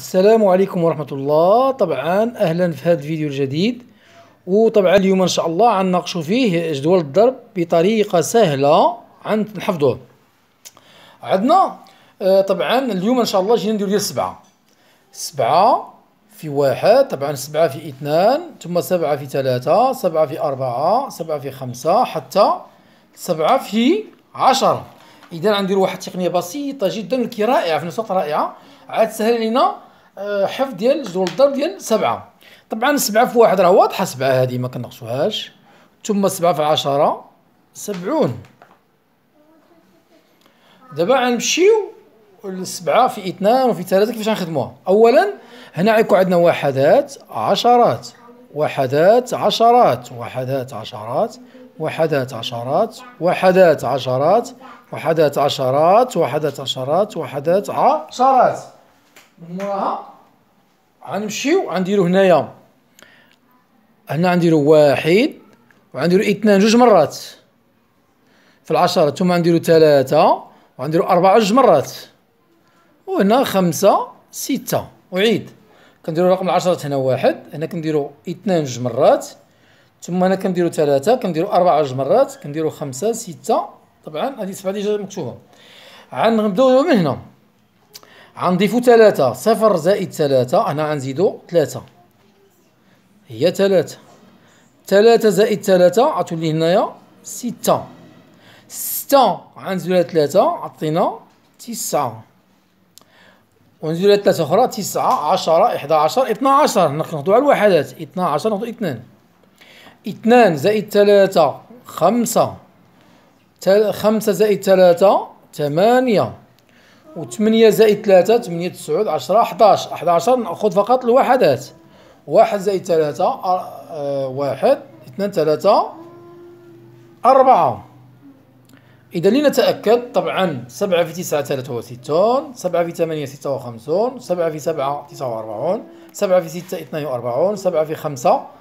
السلام عليكم ورحمة الله طبعا أهلا في هذا الفيديو الجديد وطبعا اليوم إن شاء الله غنناقشوا فيه جدول الضرب بطريقة سهلة عن نحفظوه عندنا آه، طبعا اليوم إن شاء الله جينا نديرو سبعة سبعة في واحد طبعا سبعة في اثنان ثم سبعة في ثلاثة سبعة في أربعة سبعة في خمسة حتى سبعة في عشرة إذا غنديرو واحد التقنية بسيطة جدا كي رائعة في نفس الوقت رائعة عاد سهل علينا آه، حفظ ديال جدول الضرب ديال سبعة طبعا سبعة في واحد راه واضحة سبعة هادي ما كنقصوهاش ثم سبعة في عشرة سبعون دابا غنمشيو السبعة في اثنان وفي ثلاثة كيفاش غنخدموها أولا هنا غيكون عندنا وحدات عشرات وحدات عشرات وحدات عشرات وحدات عشرات وحدات عشرات وحدات عشرات وحدات عشرات وحدات عشرات موراها غنمشيو غنديرو هنايا هنا غنديرو واحد وغنديرو اثنان جوج مرات في العشرة ثم غنديرو ثلاثة وغنديرو أربعة جوج مرات وهنا خمسة ستة وعيد كنديرو رقم العشرة هنا واحد هنا كنديرو اثنان جوج مرات ثم هنا كنديرو ثلاثة كنديرو أربعة جوج مرات كنديرو خمسة ستة طبعا هذه سبعة ديجا مكتوبة غنبداو من هنا غنضيفو تلاتة صفر زائد تلاتة هنا غنزيدو تلاتة هي تلاتة تلاتة زائد تلاتة غتولي هنايا ستة ستة غنزيدو تلاتة عطينا تسعة ونزيدو تلاتة أخرى تسعة عشرة إحدى عشر اثنا عشر هنا كنخدو على الوحدات اثنا عشر ناخدو اثنان اثنان زائد تلاتة خمسة خمسة زائد تلاتة ثمانية و8 زائد 3 8 9 10 11 11 ناخذ فقط الوحدات واحد زائد ثلاثة 1 آه، واحد اثنان ثلاثة أربعة إذا لنتأكد طبعا سبعة في تسعة ثلاثة وستون سبعة في ثمانية ستة وخمسون سبعة في سبعة تسعة وأربعون سبعة في ستة 42 وأربعون سبعة في خمسة